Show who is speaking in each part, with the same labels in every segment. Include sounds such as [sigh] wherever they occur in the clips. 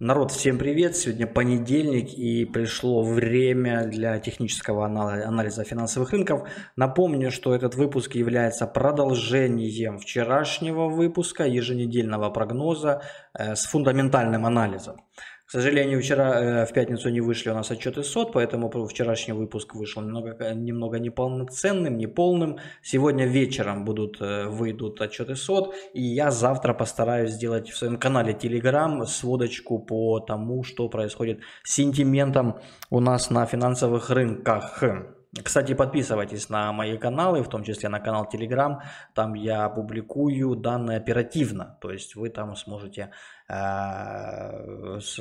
Speaker 1: Народ, всем привет! Сегодня понедельник и пришло время для технического анализа финансовых рынков. Напомню, что этот выпуск является продолжением вчерашнего выпуска еженедельного прогноза э, с фундаментальным анализом. К сожалению, вчера э, в пятницу не вышли у нас отчеты СОТ, поэтому вчерашний выпуск вышел немного, э, немного неполноценным, неполным. Сегодня вечером будут, э, выйдут отчеты СОТ, и я завтра постараюсь сделать в своем канале Telegram сводочку по тому, что происходит с сентиментом у нас на финансовых рынках. Кстати, подписывайтесь на мои каналы, в том числе на канал Telegram. Там я публикую данные оперативно. То есть вы там сможете э, с,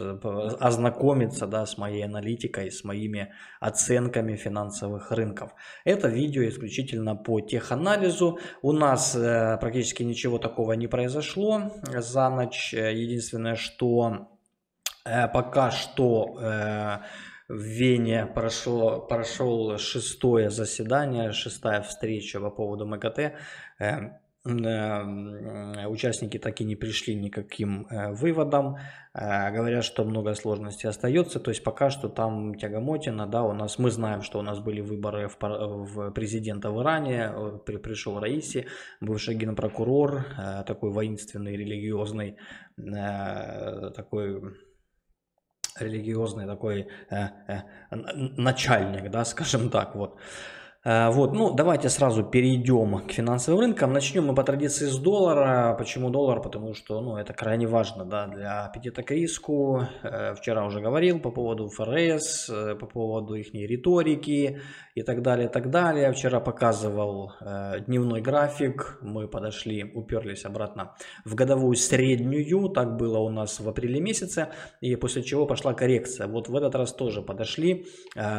Speaker 1: ознакомиться да, с моей аналитикой, с моими оценками финансовых рынков. Это видео исключительно по теханализу. У нас э, практически ничего такого не произошло за ночь. Э, единственное, что э, пока что... Э, в Вене прошло, прошел шестое заседание, шестая встреча по поводу МКТ. Эм, э, участники так и не пришли никаким э, выводам. Э, говорят, что много сложностей остается. То есть пока что там тягомотина, да, у нас, мы знаем, что у нас были выборы в, в президента в Иране, при, пришел Раиси, бывший генпрокурор, такой воинственный, религиозный, такой религиозный такой э, э, начальник, да, скажем так, вот. Э, вот, ну давайте сразу перейдем к финансовым рынкам. Начнем мы по традиции с доллара. Почему доллар? Потому что ну, это крайне важно да, для аппетита к риску. Э, вчера уже говорил по поводу ФРС, э, по поводу их риторики и так далее, так далее. Вчера показывал дневной график. Мы подошли, уперлись обратно в годовую среднюю. Так было у нас в апреле месяце. И после чего пошла коррекция. Вот в этот раз тоже подошли.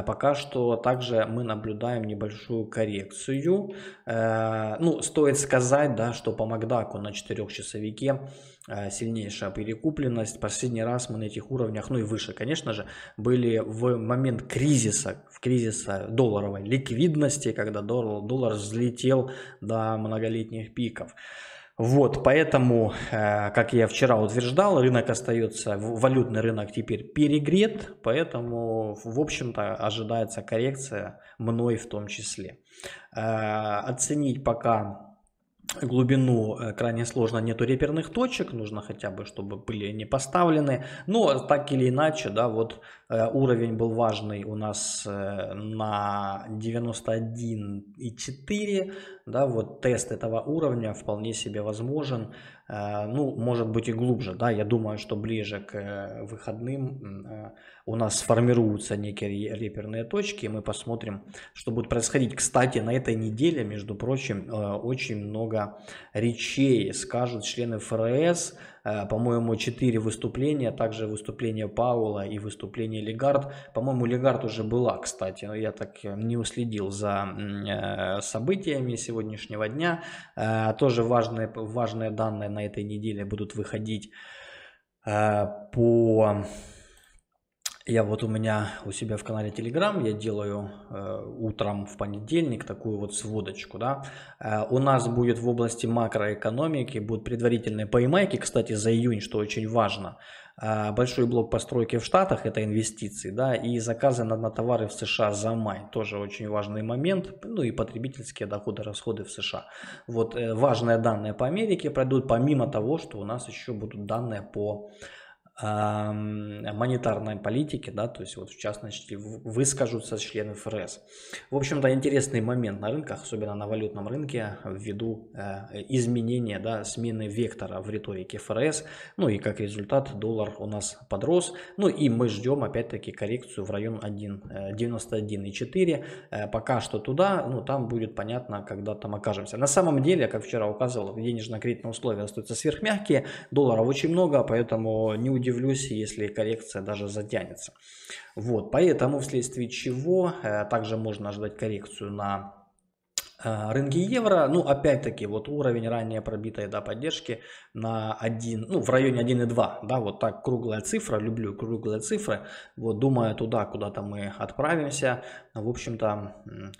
Speaker 1: Пока что также мы наблюдаем небольшую небольшую коррекцию. Э, ну, стоит сказать, да, что по Макдаку на 4-часовике э, сильнейшая перекупленность. Последний раз мы на этих уровнях, ну и выше, конечно же, были в момент кризиса, в кризиса долларовой ликвидности, когда доллар, доллар взлетел до многолетних пиков. Вот, поэтому, э, как я вчера утверждал, рынок остается, валютный рынок теперь перегрет, поэтому, в общем-то, ожидается коррекция мной в том числе. Э, оценить пока глубину э, крайне сложно, нету реперных точек, нужно хотя бы, чтобы были не поставлены. Но так или иначе, да, вот э, уровень был важный у нас э, на 91,4, да, вот тест этого уровня вполне себе возможен. Э, ну, может быть и глубже, да, я думаю, что ближе к э, выходным э, у нас сформируются некие реперные точки, и мы посмотрим, что будет происходить. Кстати, на этой неделе, между прочим, очень много речей скажут члены ФРС, Э, по-моему, четыре выступления, также выступление Паула и выступление Легард. По-моему, Легард уже была, кстати, но я так э, не уследил за э, событиями сегодняшнего дня. Тоже важные, важные данные на этой неделе будут выходить по я вот у меня у себя в канале Telegram, я делаю э, утром в понедельник такую вот сводочку, да. Э, у нас будет в области макроэкономики, будут предварительные поймайки, кстати, за июнь, что очень важно. Э, большой блок постройки в Штатах, это инвестиции, да, и заказы на, на товары в США за май, тоже очень важный момент, ну и потребительские доходы, расходы в США. Вот э, важные данные по Америке пройдут, помимо того, что у нас еще будут данные по монетарной политики, да, то есть вот в частности выскажутся члены ФРС. В общем-то интересный момент на рынках, особенно на валютном рынке, ввиду э, изменения, да, смены вектора в риторике ФРС, ну и как результат доллар у нас подрос, ну и мы ждем опять-таки коррекцию в район 91,4, э, э, пока что туда, ну там будет понятно, когда там окажемся. На самом деле, как вчера указывал, денежно-кредитные условия остаются сверхмягкие, долларов очень много, поэтому не удивляйтесь, удивлюсь, если коррекция даже затянется. Вот, поэтому вследствие чего э, также можно ожидать коррекцию на Э, рынки евро, ну опять-таки, вот уровень ранее пробитой да, поддержки на 1, ну в районе 1,2, да, вот так круглая цифра, люблю круглые цифры, вот думая туда, куда-то мы отправимся, в общем-то,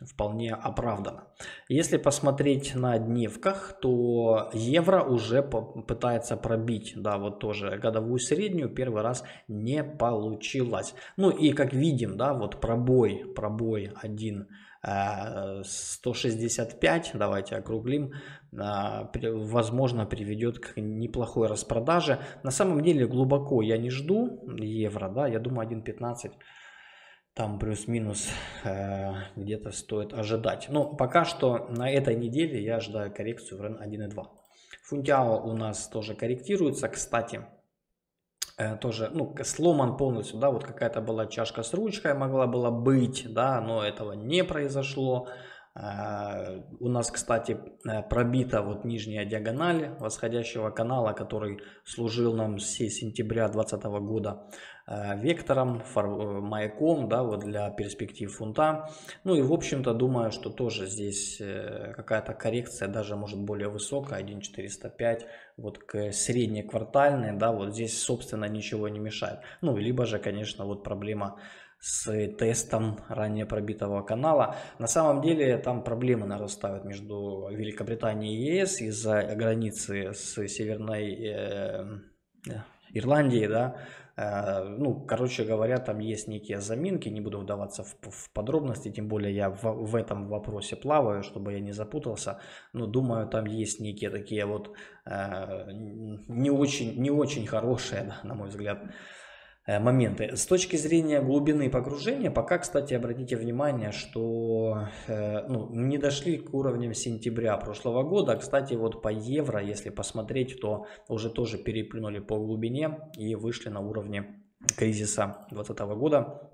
Speaker 1: вполне оправдано. Если посмотреть на дневках, то евро уже пытается пробить, да, вот тоже годовую среднюю, первый раз не получилось. Ну и как видим, да, вот пробой, пробой 1, 165, э, давайте округлим, э, возможно приведет к неплохой распродаже. На самом деле глубоко я не жду евро, да, я думаю 1.15 там плюс-минус э, где-то стоит ожидать. Но пока что на этой неделе я ожидаю коррекцию в район 1.2. Фунтиал у нас тоже корректируется, кстати. Э, тоже, ну, сломан полностью, да, вот какая-то была чашка с ручкой, могла была быть, да, но этого не произошло. Э, у нас, кстати, э, пробита вот нижняя диагональ восходящего канала, который служил нам с сентября 2020 года э, вектором, маяком да, вот для перспектив фунта. Ну и, в общем-то, думаю, что тоже здесь какая-то коррекция, даже может более высокая, 1,405, вот к среднеквартальной, да, вот здесь, собственно, ничего не мешает. Ну, либо же, конечно, вот проблема с тестом ранее пробитого канала. На самом деле там проблемы нарастают между Великобританией и ЕС из-за границы с Северной э, э Ирландией, да, э, ну, короче говоря, там есть некие заминки, не буду вдаваться в, в подробности, тем более я в, в этом вопросе плаваю, чтобы я не запутался, но думаю, там есть некие такие вот э, не очень, не очень хорошие, [laughs] да, на мой взгляд, Э, моменты. С точки зрения глубины погружения, пока, кстати, обратите внимание, что э, ну, не дошли к уровням сентября прошлого года. Кстати, вот по евро, если посмотреть, то уже тоже переплюнули по глубине и вышли на уровне кризиса 2020 года.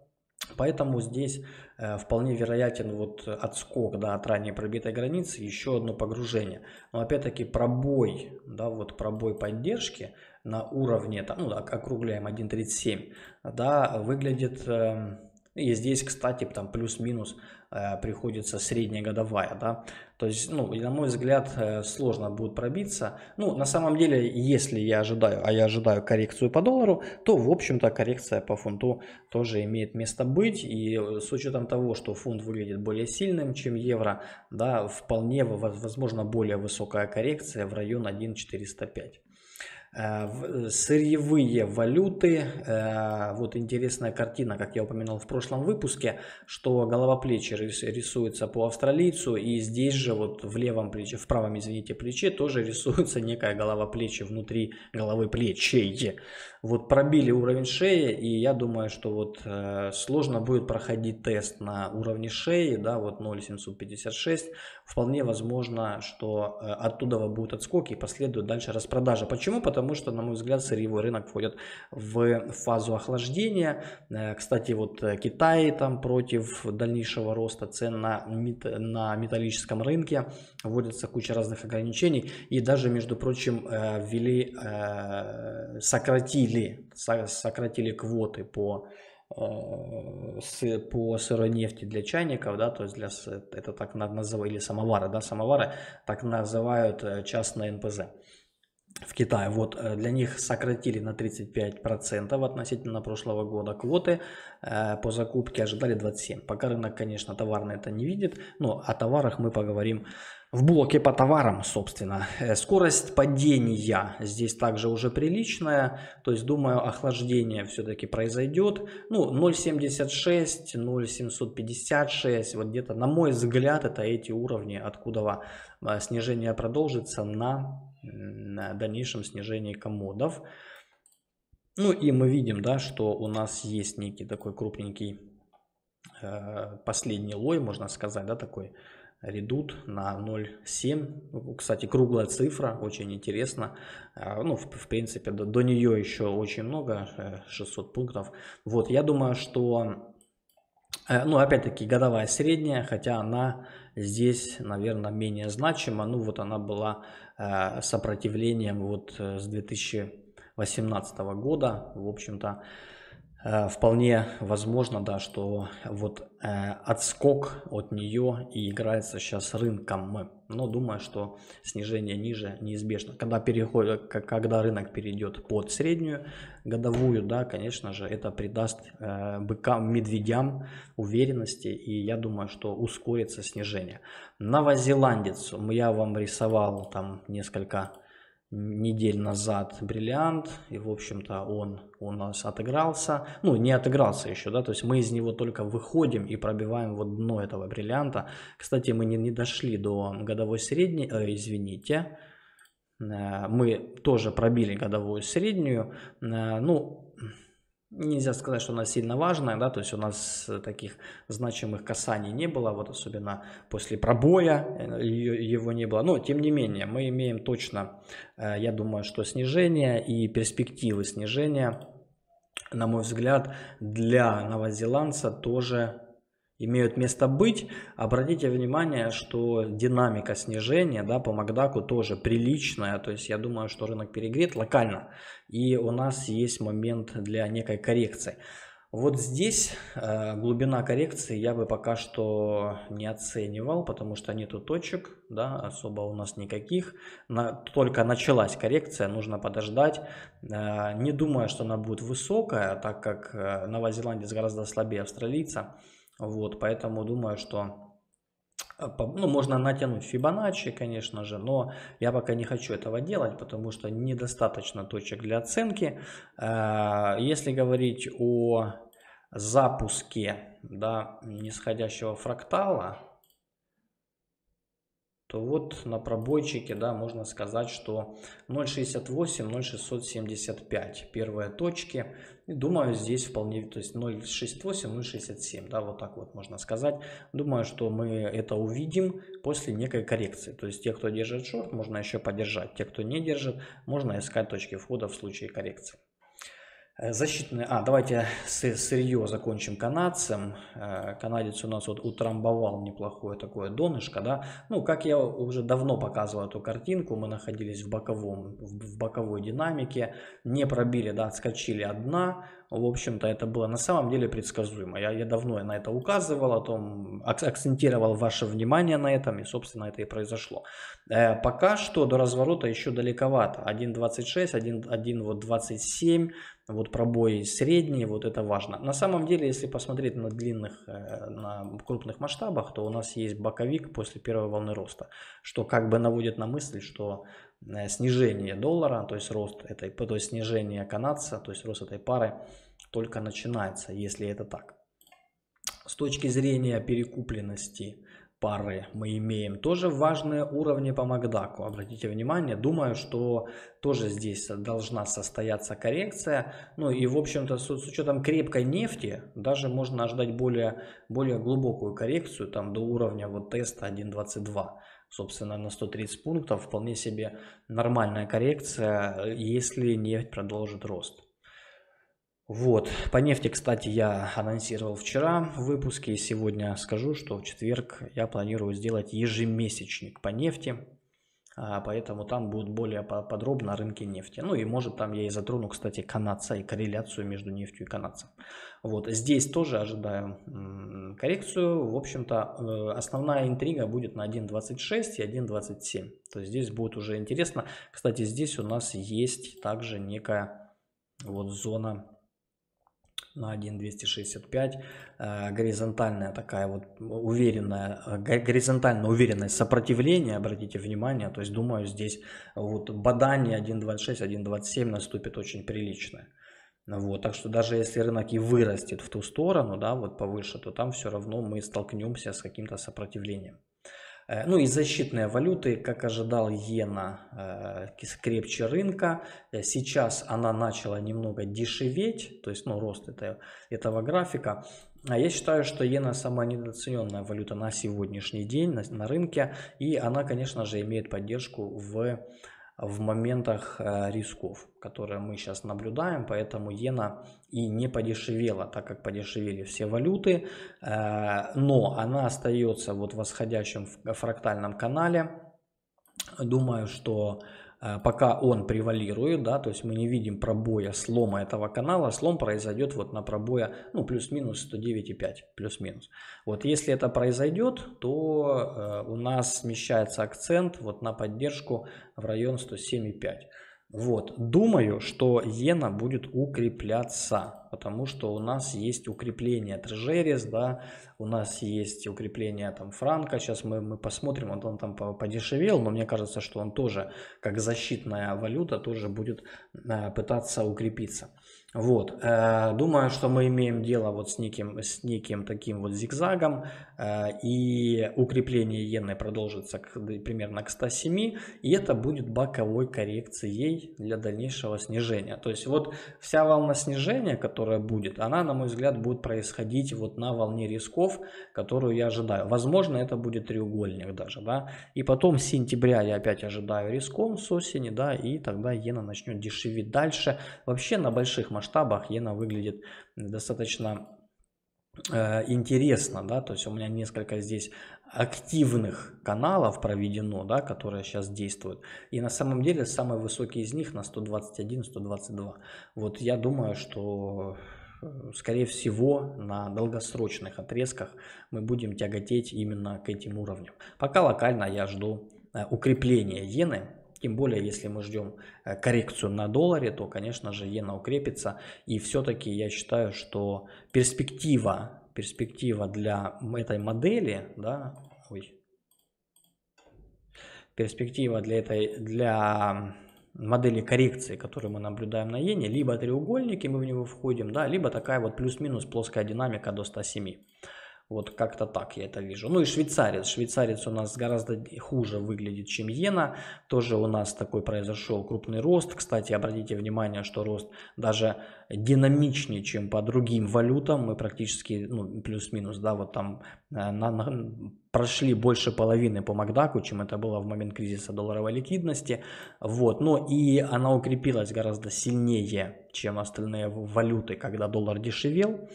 Speaker 1: Поэтому здесь э, вполне вероятен вот отскок да, от ранее пробитой границы, еще одно погружение. Но опять-таки пробой, да, вот пробой поддержки на уровне, там, ну, округляем 1.37, да, выглядит... Эм, и здесь, кстати, там плюс-минус э, приходится средняя годовая, да. То есть, ну, на мой взгляд, э, сложно будет пробиться. Ну, на самом деле, если я ожидаю, а я ожидаю коррекцию по доллару, то, в общем-то, коррекция по фунту тоже имеет место быть. И э, с учетом того, что фунт выглядит более сильным, чем евро, да, вполне, возможно, более высокая коррекция в район 1.405. Э, э, сырьевые валюты. Э, вот интересная картина, как я упоминал в прошлом выпуске, что голова плечи рисуется по австралийцу, и здесь же вот в левом плече, в правом, извините, плече тоже рисуется некая голова плечи внутри головы плечей. Вот пробили уровень шеи, и я думаю, что вот сложно будет проходить тест на уровне шеи, да, вот 0,756, вполне возможно, что э, оттуда будут отскоки и последует дальше распродажа. Почему? Потому что, на мой взгляд, сырьевой рынок входит в фазу охлаждения. Э, кстати, вот э, Китай там против дальнейшего роста цен на, мет на металлическом рынке вводится куча разных ограничений и даже, между прочим, ввели, сократили, сократили квоты по Э, с по сырой нефти для чайников, да, то есть для, это так называют, или самовара, да, самовары, так называют э, частные НПЗ в Китае. Вот э, для них сократили на 35% относительно прошлого года квоты. Э, по закупке ожидали 27. Пока рынок, конечно, товарный это не видит. Но о товарах мы поговорим в блоке по товарам, собственно. Э, скорость падения здесь также уже приличная. То есть, думаю, охлаждение все-таки произойдет. Ну, 0,76, 0,756. Вот где-то, на мой взгляд, это эти уровни, откуда снижение продолжится на на дальнейшем снижении комодов. Ну и мы видим, да, что у нас есть некий такой крупненький э, последний лой, можно сказать, да, такой редут на 0,7. Кстати, круглая цифра, очень интересно. Э, ну, в, в принципе, до, до нее еще очень много, 600 э, пунктов. Вот, я думаю, что, э, ну, опять-таки, годовая средняя, хотя она здесь, наверное, менее значима. Ну, вот она была э, сопротивлением вот э, с 2018 года, в общем-то, Э, вполне возможно, да, что вот э, отскок от нее и играется сейчас рынком. Но думаю, что снижение ниже неизбежно. Когда, переход, когда рынок перейдет под среднюю годовую, да, конечно же, это придаст э, быкам, медведям уверенности. И я думаю, что ускорится снижение. Новозеландец. Я вам рисовал там несколько недель назад бриллиант, и, в общем-то, он у нас отыгрался, ну, не отыгрался еще, да, то есть мы из него только выходим и пробиваем вот дно этого бриллианта. Кстати, мы не, не дошли до годовой средней, э, извините, э, мы тоже пробили годовую среднюю, э, ну, нельзя сказать, что она сильно важная, да, то есть у нас э, таких значимых касаний не было, вот особенно после пробоя э, его не было, но тем не менее мы имеем точно, э, я думаю, что снижение и перспективы снижения, на мой взгляд, для новозеландца тоже имеют место быть. Обратите внимание, что динамика снижения да, по Макдаку тоже приличная. То есть я думаю, что рынок перегрет локально. И у нас есть момент для некой коррекции. Вот здесь э, глубина коррекции я бы пока что не оценивал, потому что нету точек, да, особо у нас никаких. На, только началась коррекция, нужно подождать. Э, не думаю, что она будет высокая, так как э, Новая Зеландия гораздо слабее австралийца. Вот, поэтому думаю, что э, ну, можно натянуть Фибоначчи, конечно же, но я пока не хочу этого делать, потому что недостаточно точек для оценки. Э, если говорить о запуске да, нисходящего фрактала, то вот на пробойчике, да, можно сказать, что 0.68, 0.675, первые точки. И думаю, здесь вполне, то есть 0.68, 0.67, да, вот так вот можно сказать. Думаю, что мы это увидим после некой коррекции. То есть те, кто держит шорт, можно еще поддержать. Те, кто не держит, можно искать точки входа в случае коррекции. Э, защитные. А, давайте сырье закончим канадцем. Э, канадец у нас вот утрамбовал неплохое такое донышко, да. Ну, как я уже давно показывал эту картинку, мы находились в боковом, в боковой динамике, не пробили, да, отскочили одна, в общем-то, это было на самом деле предсказуемо. Я, я давно на это указывал, о том, акцентировал ваше внимание на этом, и, собственно, это и произошло. Э, пока что до разворота еще далековато. 1.26, 1, 1, вот 27, вот пробои средние, вот это важно. На самом деле, если посмотреть на длинных, э, на крупных масштабах, то у нас есть боковик после первой волны роста, что как бы наводит на мысль, что Э, снижение доллара, то есть рост этой, то есть снижение канадца, то есть рост этой пары только начинается, если это так. С точки зрения перекупленности пары мы имеем тоже важные уровни по Макдаку. Обратите внимание, думаю, что тоже здесь должна состояться коррекция. Ну и в общем-то с, с учетом крепкой нефти даже можно ожидать более, более глубокую коррекцию там до уровня вот теста 1.22 собственно, на 130 пунктов, вполне себе нормальная коррекция, если нефть продолжит рост. Вот, по нефти, кстати, я анонсировал вчера в выпуске, и сегодня скажу, что в четверг я планирую сделать ежемесячник по нефти, а, поэтому там будут более подробно о рынке нефти. Ну и может там я и затрону, кстати, канадца и корреляцию между нефтью и канадцем. Вот здесь тоже ожидаю коррекцию. В общем-то, э, основная интрига будет на 1.26 и 1.27. То есть здесь будет уже интересно. Кстати, здесь у нас есть также некая вот зона на 1,265, э, горизонтальная такая вот уверенная, э, горизонтально уверенное сопротивление, обратите внимание, то есть думаю здесь вот бадание 1,26, 1,27 наступит очень приличное. Вот, так что даже если рынок и вырастет в ту сторону, да, вот повыше, то там все равно мы столкнемся с каким-то сопротивлением. Э, ну и защитные валюты, как ожидал иена, э, крепче рынка. Э, сейчас она начала немного дешеветь, то есть ну, рост это, этого графика. А я считаю, что иена самая недооцененная валюта на сегодняшний день на, на рынке. И она, конечно же, имеет поддержку в в моментах э, рисков, которые мы сейчас наблюдаем, поэтому иена и не подешевела, так как подешевели все валюты, э, но она остается вот восходящим в фрактальном канале. Думаю, что Э, пока он превалирует, да, то есть мы не видим пробоя слома этого канала, слом произойдет вот на пробоя, ну, плюс-минус 109,5, плюс-минус. Вот если это произойдет, то э, у нас смещается акцент вот на поддержку в район 107,5. Вот. Думаю, что иена будет укрепляться, потому что у нас есть укрепление Трежерис, да, у нас есть укрепление там франка, сейчас мы, мы посмотрим, он, он там подешевел, но мне кажется, что он тоже, как защитная валюта, тоже будет э, пытаться укрепиться. Вот. Э, думаю, что мы имеем дело вот с неким, с неким таким вот зигзагом, э, и укрепление иены продолжится к, примерно к 107, и это будет боковой коррекцией для дальнейшего снижения. То есть вот вся волна снижения, которая будет, она, на мой взгляд, будет происходить вот на волне рисков, которую я ожидаю. Возможно, это будет треугольник даже, да, и потом с сентября я опять ожидаю риском с осени, да, и тогда иена начнет дешеветь дальше. Вообще на больших масштабах масштабах иена выглядит достаточно э, интересно, да, то есть у меня несколько здесь активных каналов проведено, да, которые сейчас действуют. И на самом деле самый высокий из них на 121-122. Вот я думаю, что э, скорее всего на долгосрочных отрезках мы будем тяготеть именно к этим уровням. Пока локально я жду э, укрепления иены, тем более, если мы ждем э, коррекцию на долларе, то, конечно же, иена укрепится. И все-таки я считаю, что перспектива, перспектива для этой модели, да, ой, перспектива для этой, для модели коррекции, которую мы наблюдаем на иене, либо треугольники мы в него входим, да, либо такая вот плюс-минус плоская динамика до 107. Вот как-то так я это вижу. Ну и швейцарец. Швейцарец у нас гораздо хуже выглядит, чем иена. Тоже у нас такой произошел крупный рост. Кстати, обратите внимание, что рост даже динамичнее, чем по другим валютам. Мы практически, ну, плюс-минус, да, вот там э, на, на, прошли больше половины по Макдаку, чем это было в момент кризиса долларовой ликвидности. Вот. Но и она укрепилась гораздо сильнее, чем остальные валюты, когда доллар дешевел.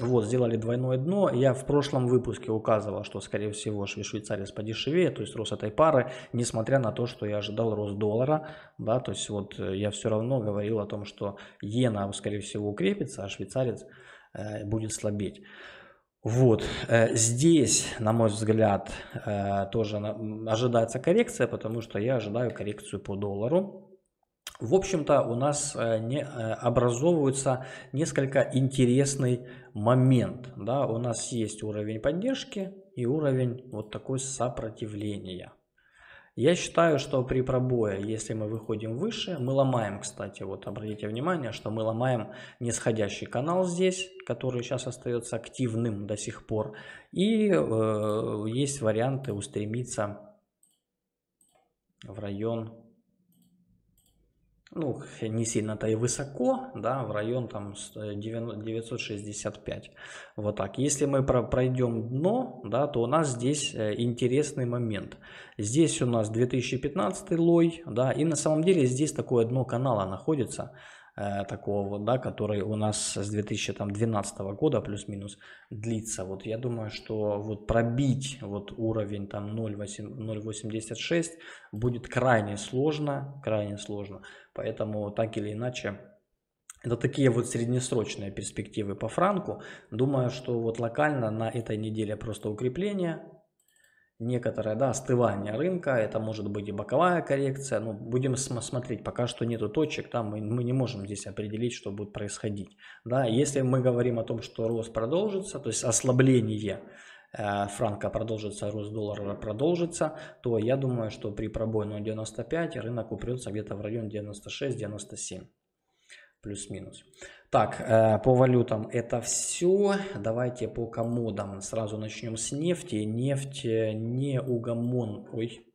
Speaker 1: Вот, сделали двойное дно. Я в прошлом выпуске указывал, что, скорее всего, швейцарец подешевее, то есть рост этой пары, несмотря на то, что я ожидал рост доллара, да, то есть вот э, я все равно говорил о том, что иена, скорее всего, укрепится, а швейцарец э, будет слабеть. Вот, э, здесь, на мой взгляд, э, тоже ожидается коррекция, потому что я ожидаю коррекцию по доллару в общем-то, у нас э, не э, образовывается несколько интересный момент. Да? У нас есть уровень поддержки и уровень вот такой сопротивления. Я считаю, что при пробое, если мы выходим выше, мы ломаем, кстати, вот обратите внимание, что мы ломаем нисходящий канал здесь, который сейчас остается активным до сих пор. И э, есть варианты устремиться в район ну, не сильно-то и высоко, да, в район там 965, э, вот так. Если мы пройдем дно, да, то у нас здесь э, интересный момент. Здесь у нас 2015 лой, да, и на самом деле здесь такое дно канала находится, э, такого вот, да, который у нас с 2012 года плюс-минус длится. Вот я думаю, что вот пробить вот уровень там 0,86 будет крайне сложно, крайне сложно. Поэтому так или иначе, это такие вот среднесрочные перспективы по франку. Думаю, что вот локально на этой неделе просто укрепление, некоторое да, остывание рынка, это может быть и боковая коррекция, но ну, будем смотреть, пока что нету точек, там мы, мы не можем здесь определить, что будет происходить. Да, если мы говорим о том, что рост продолжится, то есть ослабление Э, франка продолжится, рост доллара продолжится, то я думаю, что при пробое 0.95 рынок упрется где-то в район 96-97 плюс-минус. Так, э, по валютам это все. Давайте по комодам. Сразу начнем с нефти. Нефть э, неугомон... Ой,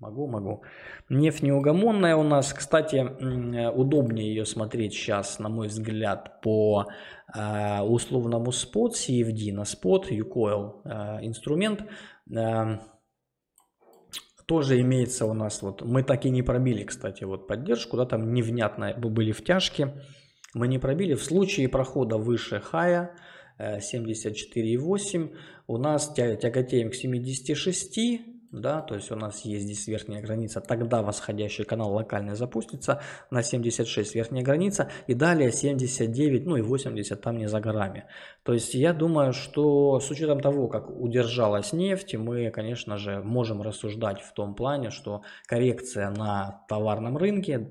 Speaker 1: Могу, могу. Нефть неугомонная у нас. Кстати, э, удобнее ее смотреть сейчас, на мой взгляд, по э, условному спот, CFD на спот, UCoil э, инструмент. Э, тоже имеется у нас, вот мы так и не пробили, кстати, вот поддержку, да, там невнятно были втяжки. Мы не пробили. В случае прохода выше хая, 74,8 э, у нас тяготеем к 76 да, то есть у нас есть здесь верхняя граница, тогда восходящий канал локальный запустится на 76 верхняя граница и далее 79, ну и 80 там не за горами. То есть я думаю, что с учетом того, как удержалась нефть, мы, конечно же, можем рассуждать в том плане, что коррекция на товарном рынке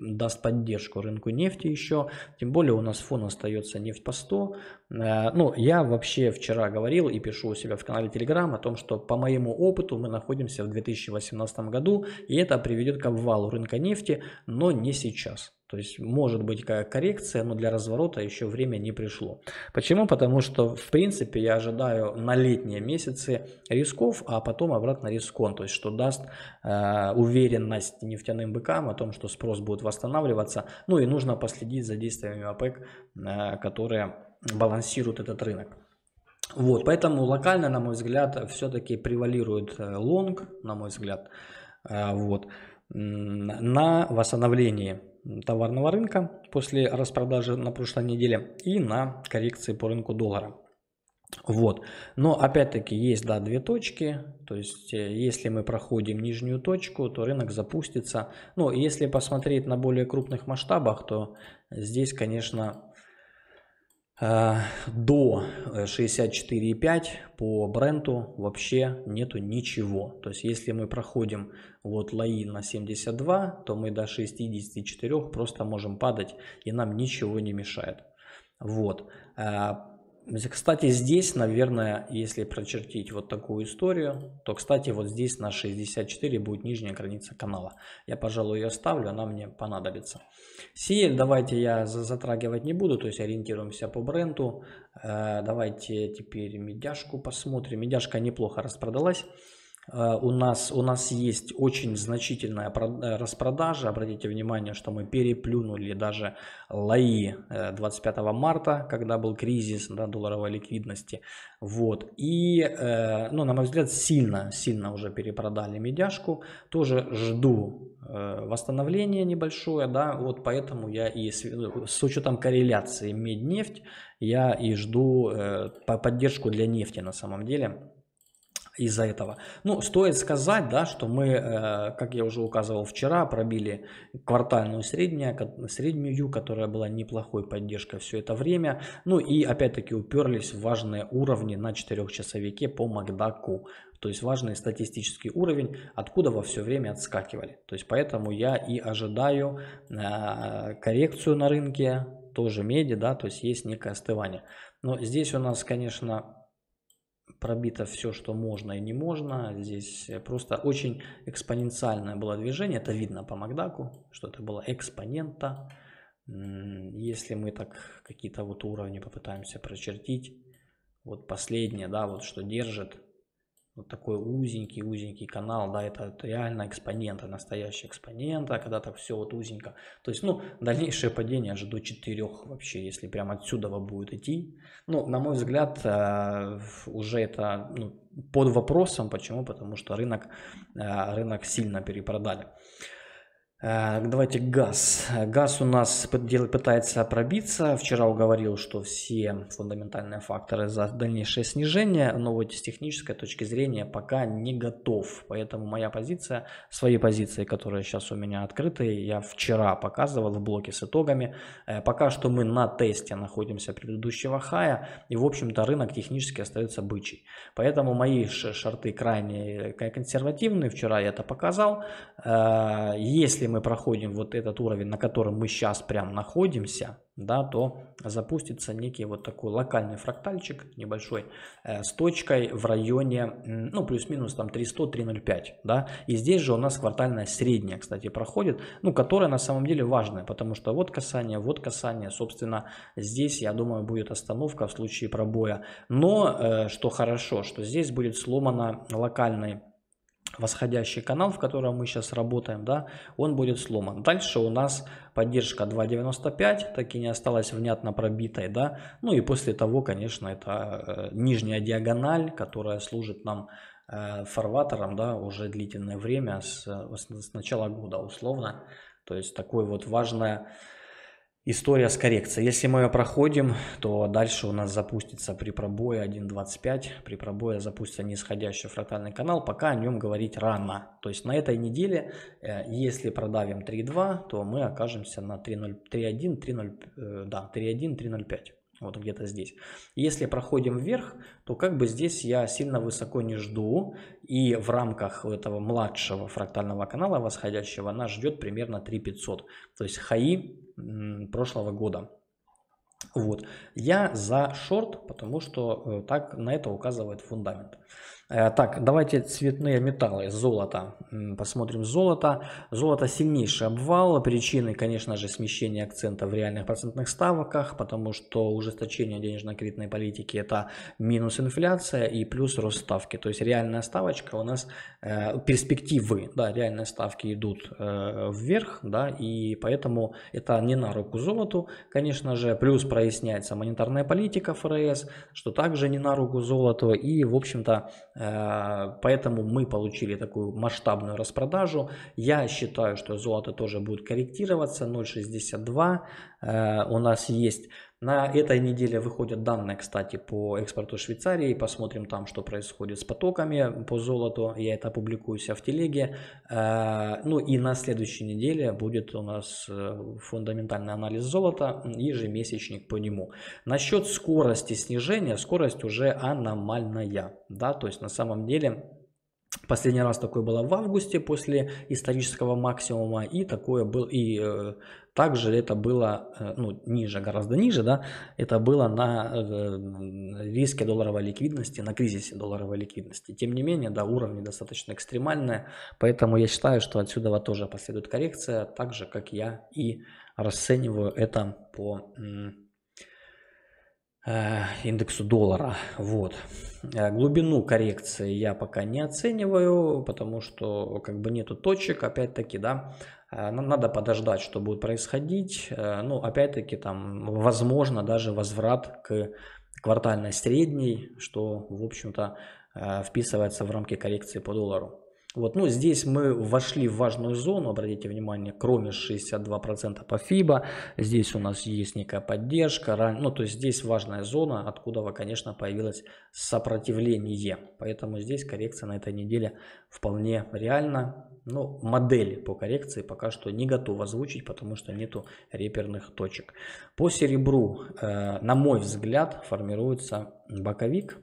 Speaker 1: даст поддержку рынку нефти еще, тем более у нас фон остается нефть по 100. Э, ну, я вообще вчера говорил и пишу у себя в канале Telegram о том, что по моему опыту мы на находимся в 2018 году, и это приведет к обвалу рынка нефти, но не сейчас. То есть может быть какая коррекция, но для разворота еще время не пришло. Почему? Потому что в принципе я ожидаю на летние месяцы рисков, а потом обратно рискон. То есть что даст э, уверенность нефтяным быкам о том, что спрос будет восстанавливаться. Ну и нужно последить за действиями ОПЕК, э, которые балансируют этот рынок. Вот, поэтому локально, на мой взгляд, все-таки превалирует э, лонг, на мой взгляд, э, вот, на восстановлении товарного рынка после распродажи на прошлой неделе и на коррекции по рынку доллара. Вот. Но опять-таки есть да, две точки. То есть, э, если мы проходим нижнюю точку, то рынок запустится. Но если посмотреть на более крупных масштабах, то здесь, конечно, Э, до 64,5 э, по бренду вообще нету ничего. То есть если мы проходим вот лои на 72, то мы до 64 просто можем падать и нам ничего не мешает. Вот. Э, кстати, здесь, наверное, если прочертить вот такую историю, то, кстати, вот здесь на 64 будет нижняя граница канала. Я, пожалуй, ее ставлю, она мне понадобится. Сиель давайте я затрагивать не буду, то есть ориентируемся по бренду. Э, давайте теперь медяшку посмотрим. Медяшка неплохо распродалась. Э, у нас, у нас есть очень значительная э, распродажа. Обратите внимание, что мы переплюнули даже лаи 25 э, марта, когда был кризис да, долларовой ликвидности. Вот. И, ну, на мой взгляд, сильно, сильно уже перепродали медяшку. Тоже жду восстановление небольшое, да, вот поэтому я и с, с учетом корреляции медь-нефть, я и жду э, поддержку для нефти на самом деле из-за этого. Ну, стоит сказать, да, что мы, э, как я уже указывал вчера, пробили квартальную среднюю, среднюю, которая была неплохой поддержкой все это время. Ну и опять-таки уперлись в важные уровни на 4-часовике по Макдаку. То есть важный статистический уровень, откуда во все время отскакивали. То есть поэтому я и ожидаю э, коррекцию на рынке, тоже меди, да, то есть есть некое остывание. Но здесь у нас, конечно, пробито все, что можно и не можно. Здесь э, просто очень экспоненциальное было движение. Это видно по Макдаку, что это было экспонента. Если мы так какие-то вот уровни попытаемся прочертить, вот последнее, да, вот что держит, вот такой узенький-узенький канал, да, это, это реально экспонента, настоящие экспоненты, а когда-то все вот узенько. То есть, ну, дальнейшее падение же до 4 вообще, если прям отсюда будет идти. Ну, на мой взгляд, э, уже это ну, под вопросом. Почему? Потому что рынок, э, рынок сильно перепродали. Э, давайте газ. Газ у нас пытается пробиться. Вчера уговорил, что все фундаментальные факторы за дальнейшее снижение, но вот с технической точки зрения пока не готов. Поэтому моя позиция, свои позиции, которые сейчас у меня открыты, я вчера показывал в блоке с итогами. Э, пока что мы на тесте находимся предыдущего хая, и в общем-то рынок технически остается бычий. Поэтому мои шорты крайне э, консервативны. Вчера я это показал. Если мы проходим вот этот уровень, на котором мы сейчас прям находимся, да, то запустится некий вот такой локальный фрактальчик небольшой э, с точкой в районе, ну, плюс-минус там 300-305, да, и здесь же у нас квартальная средняя, кстати, проходит, ну, которая на самом деле важная, потому что вот касание, вот касание, собственно, здесь, я думаю, будет остановка в случае пробоя, но, э, что хорошо, что здесь будет сломана локальный восходящий канал, в котором мы сейчас работаем, да, он будет сломан. Дальше у нас поддержка 2.95, так и не осталась внятно пробитой, да. Ну и после того, конечно, это э, нижняя диагональ, которая служит нам э, фарватером, да, уже длительное время, э, с, с начала года условно. То есть такой вот важная история с коррекцией. Если мы ее проходим, то дальше у нас запустится при пробое 1.25, при пробое запустится нисходящий фрактальный канал, пока о нем говорить рано. То есть на этой неделе, э, если продавим 3.2, то мы окажемся на 3.1, 3.0, э, да, 3.1, 3.05 вот где-то здесь. Если проходим вверх, то как бы здесь я сильно высоко не жду, и в рамках этого младшего фрактального канала восходящего нас ждет примерно 3500, то есть хаи прошлого года. Вот, я за шорт, потому что э, так на это указывает фундамент. Э, так, давайте цветные металлы, золото. Посмотрим золото. Золото сильнейший обвал. Причины, конечно же, смещение акцента в реальных процентных ставках, потому что ужесточение денежно-кредитной политики это минус инфляция и плюс рост ставки. То есть реальная ставочка у нас, э, перспективы, да, реальные ставки идут э, вверх, да, и поэтому это не на руку золоту, конечно же. Плюс проясняется монетарная политика ФРС, что также не на руку золоту. И, в общем-то, Э, поэтому мы получили такую масштабную распродажу. Я считаю, что золото тоже будет корректироваться. 0,62 э, у нас есть на этой неделе выходят данные, кстати, по экспорту Швейцарии. Посмотрим там, что происходит с потоками по золоту. Я это опубликую себя в телеге. Э, ну и на следующей неделе будет у нас э, фундаментальный анализ золота, ежемесячник по нему. Насчет скорости снижения, скорость уже аномальная. Да? То есть на самом деле Последний раз такое было в августе после исторического максимума и такое был и э, также это было э, ну, ниже гораздо ниже да это было на э, риске долларовой ликвидности на кризисе долларовой ликвидности тем не менее да уровни достаточно экстремальные поэтому я считаю что отсюда вот тоже последует коррекция так же как я и расцениваю это по Э, индексу доллара. Вот. Э, глубину коррекции я пока не оцениваю, потому что как бы нету точек, опять-таки, да, э, нам надо подождать, что будет происходить. Ну, опять-таки, там, возможно, даже возврат к квартальной средней, что, в общем-то, вписывается в рамки коррекции по доллару. Вот, ну, здесь мы вошли в важную зону, обратите внимание, кроме 62% по FIBA, здесь у нас есть некая поддержка, ну, то есть здесь важная зона, откуда, конечно, появилось сопротивление. Поэтому здесь коррекция на этой неделе вполне реальна, но ну, модель по коррекции пока что не готова озвучить, потому что нету реперных точек. По серебру, э, на мой взгляд, формируется боковик,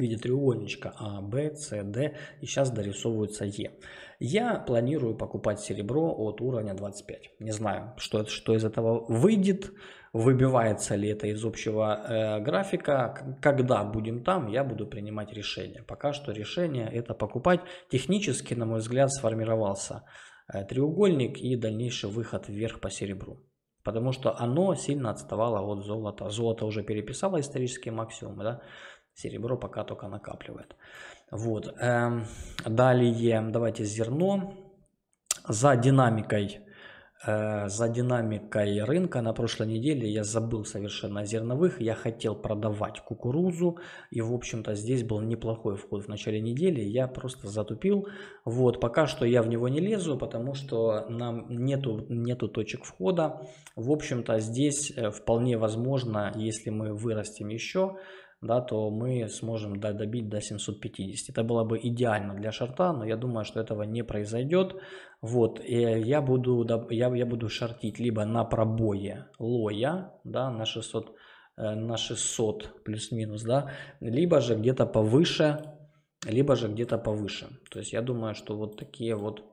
Speaker 1: в виде треугольничка А, Б, С, Д и сейчас дорисовывается Е. Я планирую покупать серебро от уровня 25. Не знаю, что, что из этого выйдет, выбивается ли это из общего э, графика. Когда будем там, я буду принимать решение. Пока что решение это покупать. Технически, на мой взгляд, сформировался э, треугольник и дальнейший выход вверх по серебру потому что оно сильно отставало от золота. Золото уже переписало исторические максимумы, да? Серебро пока только накапливает. Вот. Эм, далее давайте зерно. За динамикой, э, за динамикой рынка на прошлой неделе я забыл совершенно о зерновых. Я хотел продавать кукурузу. И, в общем-то, здесь был неплохой вход в начале недели. Я просто затупил. Вот, пока что я в него не лезу, потому что нам нету, нету точек входа. В общем-то, здесь э, вполне возможно, если мы вырастем еще, да, то мы сможем да, добить до 750. Это было бы идеально для шарта, но я думаю, что этого не произойдет. Вот, и я буду, я, я буду шортить либо на пробое лоя, да, на 600, э, на 600 плюс-минус, да, либо же где-то повыше, либо же где-то повыше. То есть я думаю, что вот такие вот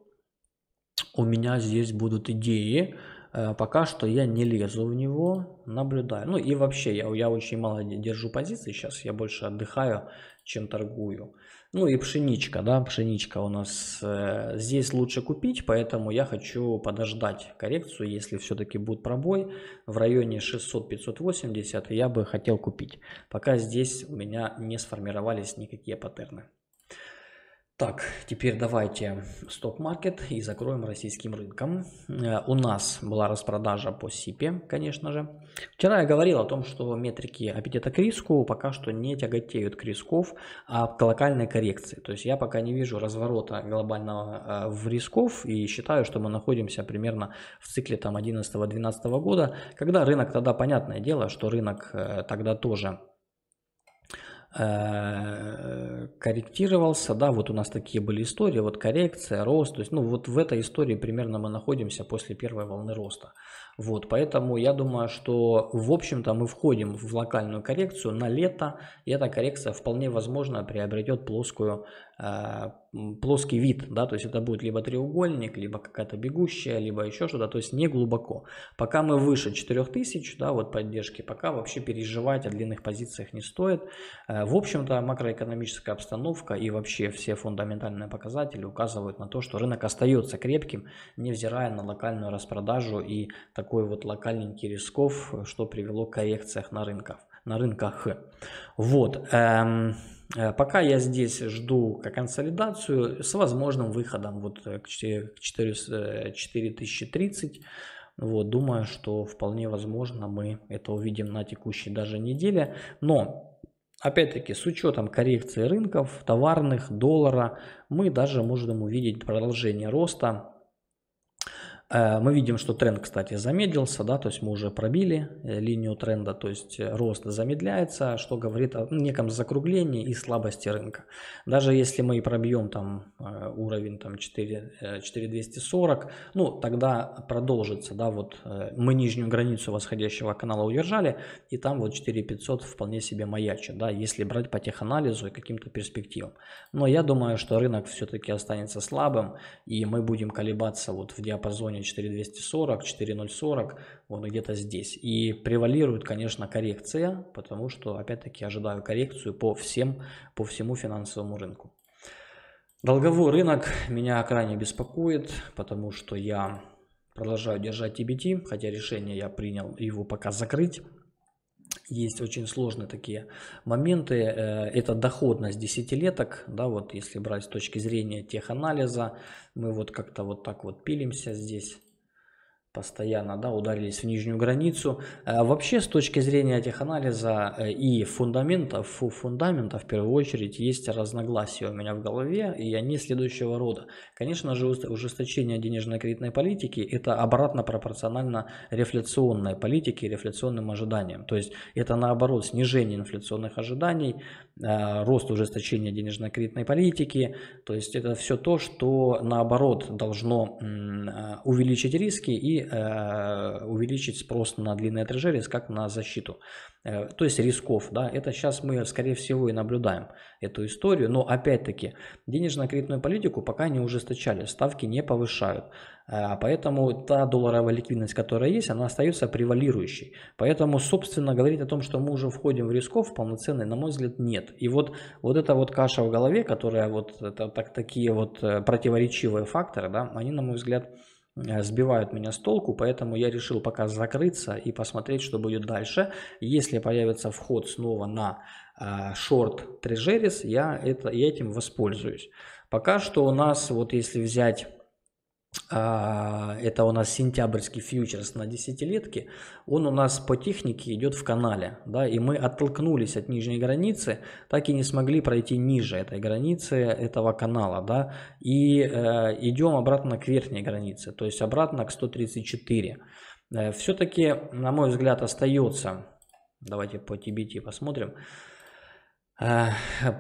Speaker 1: у меня здесь будут идеи. Э, пока что я не лезу в него, наблюдаю. Ну и вообще, я, я очень мало держу позиции сейчас, я больше отдыхаю, чем торгую. Ну и пшеничка, да, пшеничка у нас э, здесь лучше купить, поэтому я хочу подождать коррекцию, если все-таки будет пробой в районе 600-580, я бы хотел купить. Пока здесь у меня не сформировались никакие паттерны. Так, теперь давайте стоп-маркет и закроем российским рынком. Э, у нас была распродажа по СИПе, конечно же. Вчера я говорил о том, что метрики аппетита к риску пока что не тяготеют к рисков, а к локальной коррекции. То есть я пока не вижу разворота глобального э, в рисков и считаю, что мы находимся примерно в цикле там 11-12 года, когда рынок тогда, понятное дело, что рынок э, тогда тоже Э, корректировался, да, вот у нас такие были истории, вот коррекция, рост, то есть, ну, вот в этой истории примерно мы находимся после первой волны роста. Вот, поэтому я думаю, что, в общем-то, мы входим в локальную коррекцию на лето, и эта коррекция вполне возможно приобретет плоскую э, плоский вид, да, то есть это будет либо треугольник, либо какая-то бегущая, либо еще что-то, то есть не глубоко. Пока мы выше 4000, да, вот поддержки, пока вообще переживать о длинных позициях не стоит. Э, в общем-то, макроэкономическая обстановка и вообще все фундаментальные показатели указывают на то, что рынок остается крепким, невзирая на локальную распродажу и такой вот локальненький рисков, что привело к коррекциях на рынках. На рынках. Вот. Эм... Э, пока я здесь жду консолидацию с возможным выходом вот э, к 4030. Э, вот, думаю, что вполне возможно мы это увидим на текущей даже неделе. Но, опять-таки, с учетом коррекции рынков, товарных, доллара, мы даже можем увидеть продолжение роста Э, мы видим, что тренд, кстати, замедлился, да, то есть мы уже пробили э, линию тренда, то есть э, рост замедляется, что говорит о неком закруглении и слабости рынка. Даже если мы пробьем там уровень там 4, 4240, ну тогда продолжится, да, вот мы нижнюю границу восходящего канала удержали, и там вот 4500 вполне себе маячит, да, если брать по теханализу и каким-то перспективам. Но я думаю, что рынок все-таки останется слабым, и мы будем колебаться вот в диапазоне районе 4240, 4040, вот где-то здесь. И превалирует, конечно, коррекция, потому что, опять-таки, ожидаю коррекцию по, всем, по всему финансовому рынку. Долговой рынок меня крайне беспокоит, потому что я продолжаю держать TBT, хотя решение я принял его пока закрыть есть очень сложные такие моменты. Э, это доходность десятилеток, да, вот если брать с точки зрения теханализа, мы вот как-то вот так вот пилимся здесь постоянно да, ударились в нижнюю границу. Э, вообще, с точки зрения этих анализа э, и фундаментов, фу, фундамента в первую очередь есть разногласия у меня в голове, и они следующего рода. Конечно же, ужесточение денежно-кредитной политики – это обратно пропорционально рефляционной политике и рефляционным ожиданиям. То есть это наоборот снижение инфляционных ожиданий, э, рост ужесточения денежно-кредитной политики. То есть это все то, что наоборот должно увеличить риски и Э, увеличить спрос на длинные трежерис как на защиту. Э, то есть рисков, да, это сейчас мы, скорее всего, и наблюдаем эту историю. Но опять-таки, денежно-кредитную политику пока не ужесточали, ставки не повышают. Э, поэтому та долларовая ликвидность, которая есть, она остается превалирующей. Поэтому, собственно, говорить о том, что мы уже входим в рисков полноценный, на мой взгляд, нет. И вот, вот эта вот каша в голове, которая вот это, так, такие вот противоречивые факторы, да, они, на мой взгляд, Э, сбивают меня с толку, поэтому я решил пока закрыться и посмотреть, что будет дальше. Если появится вход снова на э, шорт трежерис, я, это, я этим воспользуюсь. Пока что у нас, вот если взять а, это у нас сентябрьский фьючерс на десятилетке, он у нас по технике идет в канале, да, и мы оттолкнулись от нижней границы, так и не смогли пройти ниже этой границы этого канала, да, и э, идем обратно к верхней границе, то есть обратно к 134. Э, Все-таки, на мой взгляд, остается, давайте по TBT посмотрим, Э,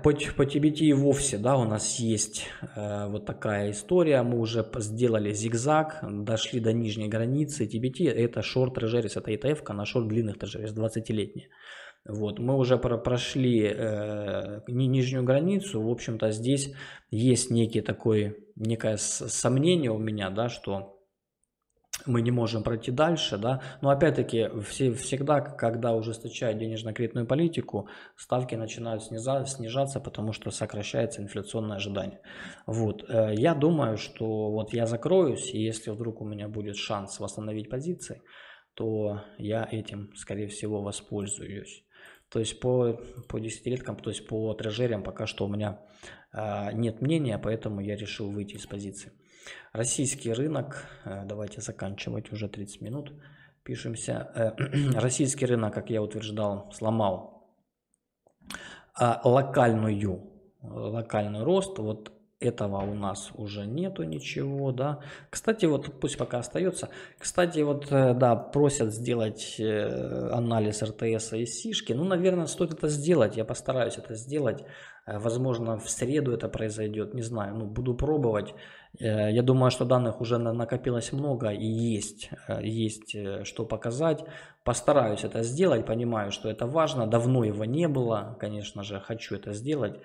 Speaker 1: по, по Тибете и вовсе, да, у нас есть э, вот такая история. Мы уже сделали зигзаг, дошли до нижней границы. Тибете это шорт трежерис, это ETF а на шорт длинных трежерис, 20 летние Вот, мы уже про прошли э, нижнюю границу. В общем-то, здесь есть некий такой, некое сомнение у меня, да, что мы не можем пройти дальше, да, но опять-таки все, всегда, когда ужесточают денежно-кредитную политику, ставки начинают сниза, снижаться, потому что сокращается инфляционное ожидание. Вот, э, я думаю, что вот я закроюсь, и если вдруг у меня будет шанс восстановить позиции, то я этим, скорее всего, воспользуюсь. То есть по, по десятилеткам, то есть по трежерям пока что у меня э, нет мнения, поэтому я решил выйти из позиции. Российский рынок, э, давайте заканчивать уже 30 минут, пишемся. Э, [clears throat] российский рынок, как я утверждал, сломал а локальную, локальный рост. Вот этого у нас уже нету ничего, да. Кстати, вот пусть пока остается. Кстати, вот, э, да, просят сделать анализ РТС и СИшки. Ну, наверное, стоит это сделать. Я постараюсь это сделать. Возможно, в среду это произойдет, не знаю. Ну, буду пробовать. Э, я думаю, что данных уже накопилось много и есть, э, есть э, что показать. Постараюсь это сделать, понимаю, что это важно. Давно его не было, конечно же, хочу это сделать.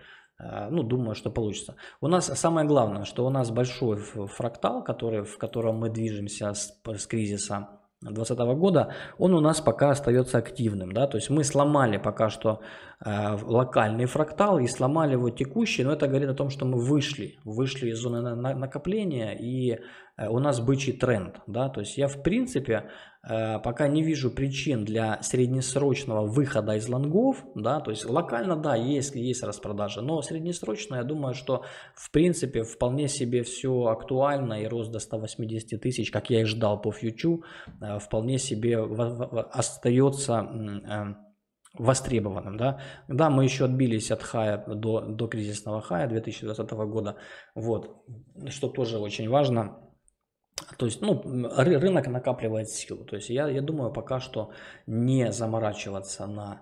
Speaker 1: Ну, думаю, что получится. У нас самое главное, что у нас большой фрактал, который, в котором мы движемся с, с кризиса 2020 года, он у нас пока остается активным. Да? То есть мы сломали пока что э, локальный фрактал и сломали его текущий, но это говорит о том, что мы вышли, вышли из зоны на, на, накопления и Э, у нас бычий тренд. Да? То есть я в принципе э, пока не вижу причин для среднесрочного выхода из лонгов. Да? То есть локально, да, есть, есть распродажи, но среднесрочно я думаю, что в принципе вполне себе все актуально и рост до 180 тысяч, как я и ждал по фьючу, э, вполне себе остается востребованным. Да? да, мы еще отбились от хая до, до кризисного хая 2020 года, вот, что тоже очень важно. То есть, ну, рынок накапливает силу. То есть, я, я думаю, пока что не заморачиваться на,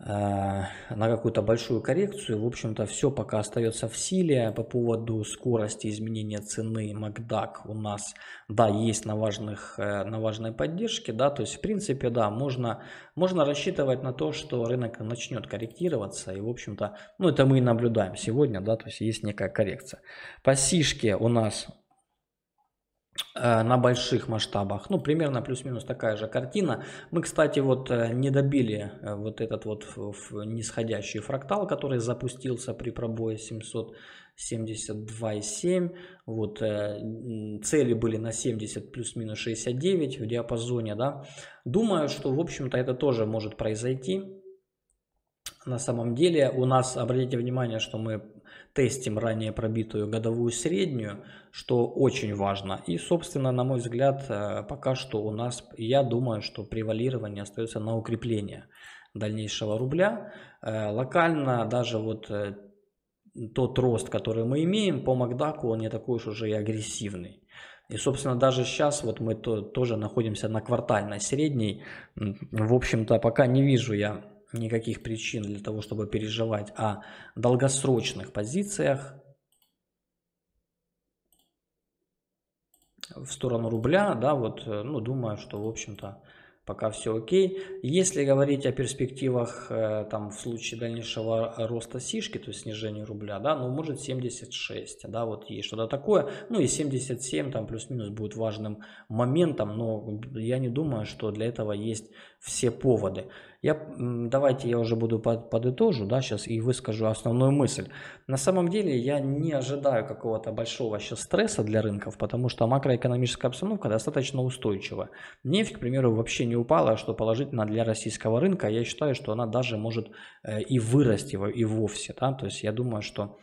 Speaker 1: э, на какую-то большую коррекцию. В общем-то, все пока остается в силе. По поводу скорости изменения цены МакДак у нас, да, есть на, важных, э, на важной поддержке, да, то есть, в принципе, да, можно, можно рассчитывать на то, что рынок начнет корректироваться, и, в общем-то, ну, это мы и наблюдаем сегодня, да, то есть, есть некая коррекция. По сишке у нас Э, на больших масштабах. Ну, примерно плюс-минус такая же картина. Мы, кстати, вот э, не добили э, вот этот вот нисходящий фрактал, который запустился при пробое 772,7. Вот цели были на 70 плюс-минус 69 в диапазоне, да. Думаю, что, в общем-то, это тоже может произойти. На самом деле у нас, обратите внимание, что мы тестим ранее пробитую годовую среднюю, что очень важно. И, собственно, на мой взгляд, э, пока что у нас, я думаю, что превалирование остается на укрепление дальнейшего рубля. Э, локально даже вот э, тот рост, который мы имеем по Макдаку, он не такой уж уже и агрессивный. И, собственно, даже сейчас вот мы то, тоже находимся на квартальной средней. В общем-то, пока не вижу я никаких причин для того, чтобы переживать о долгосрочных позициях в сторону рубля, да, вот, э, ну, думаю, что, в общем-то, пока все окей. Если говорить о перспективах э, там в случае дальнейшего роста сишки, то есть снижения рубля, да, ну может 76, да, вот есть что-то такое, ну и 77 там плюс-минус будет важным моментом, но я не думаю, что для этого есть все поводы. Я, давайте я уже буду под, подытожу, да, сейчас и выскажу основную мысль. На самом деле я не ожидаю какого-то большого сейчас стресса для рынков, потому что макроэкономическая обстановка достаточно устойчива. Нефть, к примеру, вообще не упала, что положительно для российского рынка. Я считаю, что она даже может э, и вырасти и вовсе. Да? То есть я думаю, что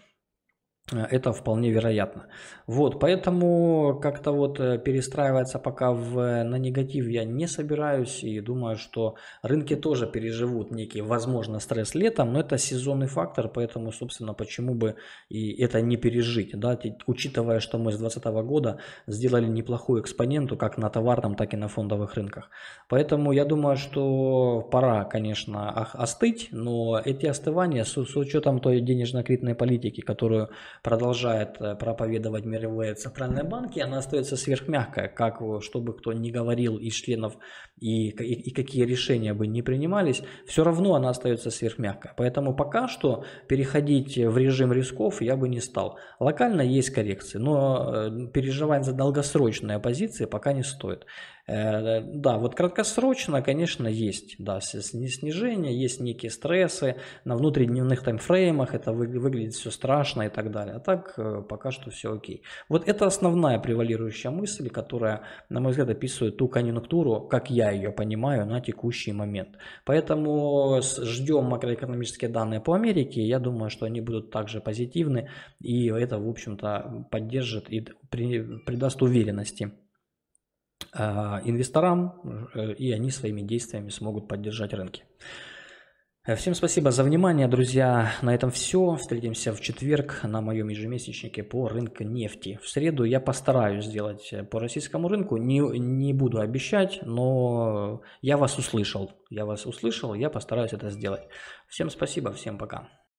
Speaker 1: Э, это вполне вероятно. Вот, поэтому как-то вот э, перестраиваться пока в, э, на негатив я не собираюсь и думаю, что рынки тоже переживут некий, возможно, стресс летом, но это сезонный фактор, поэтому, собственно, почему бы и это не пережить, да, учитывая, что мы с 2020 года сделали неплохую экспоненту как на товарном, так и на фондовых рынках. Поэтому я думаю, что пора, конечно, остыть, но эти остывания с, с учетом той денежно-кредитной политики, которую продолжает э, проповедовать мировые центральные банки, она остается сверхмягкая, как чтобы кто ни говорил из членов и, и, и какие решения бы не принимались, все равно она остается сверхмягкая. Поэтому пока что переходить в режим рисков я бы не стал. Локально есть коррекции, но э, переживать за долгосрочные позиции пока не стоит. Э, да, вот краткосрочно, конечно, есть да, снижение, есть некие стрессы на внутридневных таймфреймах, это выглядит все страшно и так далее. А так э, пока что все окей. Вот это основная превалирующая мысль, которая, на мой взгляд, описывает ту конъюнктуру, как я ее понимаю, на текущий момент. Поэтому ждем макроэкономические данные по Америке. Я думаю, что они будут также позитивны, и это, в общем-то, поддержит и придаст уверенности Э, инвесторам, э, и они своими действиями смогут поддержать рынки. Э, всем спасибо за внимание, друзья. На этом все. Встретимся в четверг на моем ежемесячнике по рынку нефти. В среду я постараюсь сделать по российскому рынку. Не, не буду обещать, но я вас услышал. Я вас услышал, я постараюсь это сделать. Всем спасибо, всем пока.